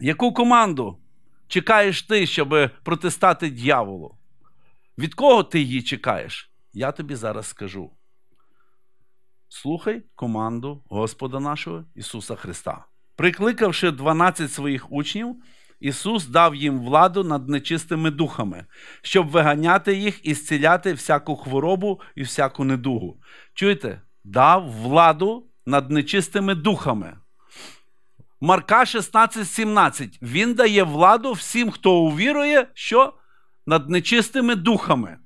Яку команду чекаєш ти, щоб протистати дьяволу? Від кого ти її чекаєш? Я тобі зараз скажу. Слухай команду Господа нашого Ісуса Христа. Прикликавши 12 своїх учнів, Ісус дав їм владу над нечистими духами, щоб виганяти їх і зціляти всяку хворобу і всяку недугу. Чуєте, дав владу над нечистими духами. Марка 16,17. Він дає владу всім, хто увірує, що над нечистими духами.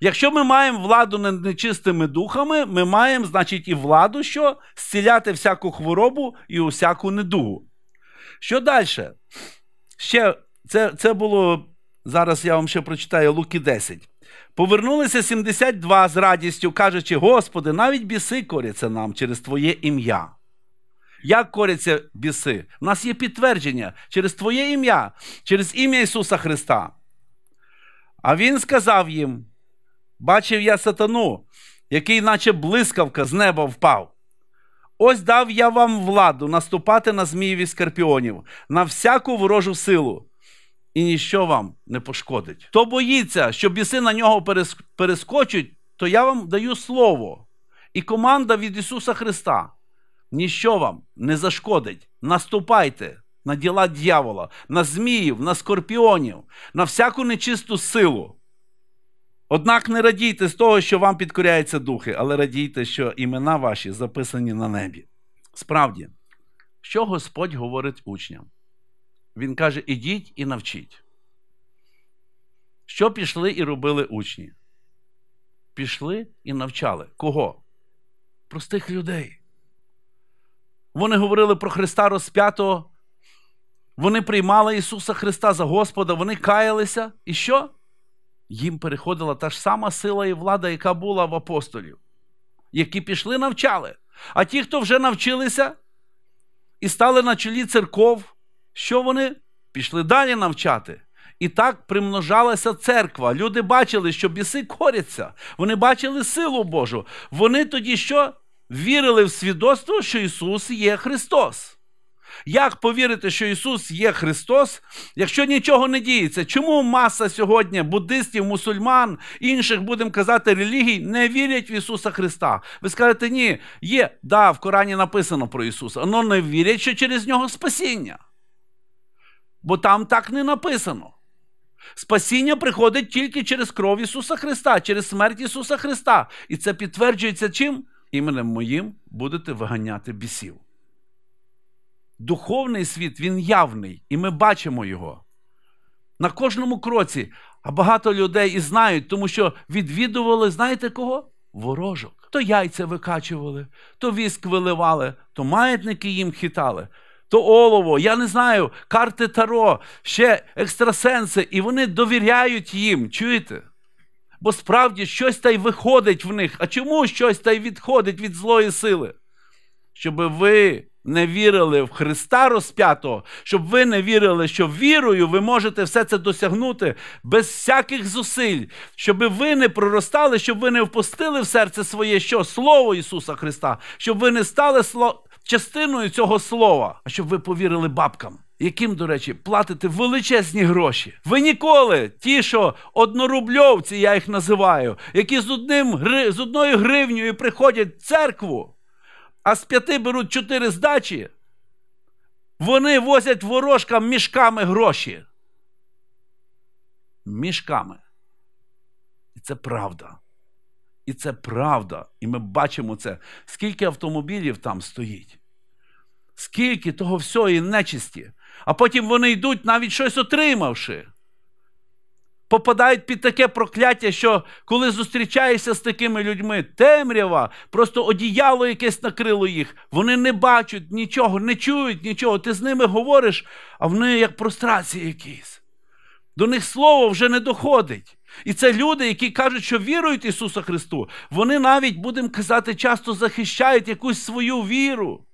Якщо ми маємо владу над нечистими духами, ми маємо, значить, і владу, що зціляти всяку хворобу і усяку недугу. Що далі? Ще це це було, зараз я вам ще прочитаю Луки 10. Повернулися 72 з радістю, кажучи: Господи, навіть біси коряться нам через Твоє ім'я. Як коряться біси? У нас є підтвердження через Твоє ім'я, через ім'я Ісуса Христа. А Він сказав їм: бачив я сатану, який, наче блискавка, з неба впав. Ось дав я вам владу наступати на зміїв і скорпіонів, на всяку ворожу силу, і ніщо вам не пошкодить. Хто боїться, що біси на нього перескочуть, то я вам даю слово і команда від Ісуса Христа ніщо вам не зашкодить. Наступайте на діла дьявола, на зміїв, на скорпіонів, на всяку нечисту силу. Однак не радійте з того, що вам підкоряються духи, але радійте, що імена ваші записані на небі. Справді, що Господь говорить учням? Він каже: ідіть і навчіть. Що пішли і робили учні? Пішли і навчали. Кого? Простих людей. Вони говорили про Христа розп'ятого. Вони приймали Ісуса Христа за Господа, вони каялися. І що? Їм переходила та ж сама сила і влада, яка була в апостолів, які пішли, навчали. А ті, хто вже навчилися і стали на чолі церков, що вони пішли далі навчати. І так примножалася церква. Люди бачили, що біси коряться, вони бачили силу Божу. Вони тоді що? вірили в свідоцтво, що Ісус є Христос. Як повірити, що Ісус є Христос, якщо нічого не діється? Чому маса сьогодні буддистів, мусульман, інших, будемо казати, релігій не вірять в Ісуса Христа? Ви скажете, ні, є, да, в Корані написано про Ісуса, але не вірять, що через Нього спасіння. Бо там так не написано. Спасіння приходить тільки через кров Ісуса Христа, через смерть Ісуса Христа. І це підтверджується чим? іменем моїм будете виганяти бісів. Духовний світ, він явний, і ми бачимо його. На кожному кроці, а багато людей і знають, тому що відвідували, знаєте кого? Ворожок. То яйця викачували, то віск виливали, то маятники їм хитали, то олово, я не знаю, карти таро, ще екстрасенси, і вони довіряють їм. Чуєте? Бо справді щось та й виходить в них. А чому щось та й відходить від злої сили? Щоб ви не вірили в Христа розп'ятого, щоб ви не вірили, що вірою ви можете все це досягнути без всяких зусиль, щоб ви не проростали, щоб ви не впустили в серце своє що? Слово Ісуса Христа, щоб ви не стали сло... частиною цього слова, а щоб ви повірили бабкам яким, до речі, платите величезні гроші. Ви ніколи, ті, що однорубльовці, я їх називаю, які з одним, з одною гривнею приходять в церкву, а з п'яти беруть чотири здачі, вони возять ворожкам мішками гроші. Мішками. І це правда. І це правда. І ми бачимо це. Скільки автомобілів там стоїть? скільки того всього нечисті. А потім вони йдуть, навіть щось отримавши. Попадають під таке прокляття, що коли зустрічаєшся з такими людьми, темрява, просто одіяло якесь накрило їх. Вони не бачать нічого, не чують нічого. Ти з ними говориш, а вони як прострації якісь. До них слово вже не доходить. І це люди, які кажуть, що вірують Ісуса Христу, вони навіть, будемо казати, часто захищають якусь свою віру.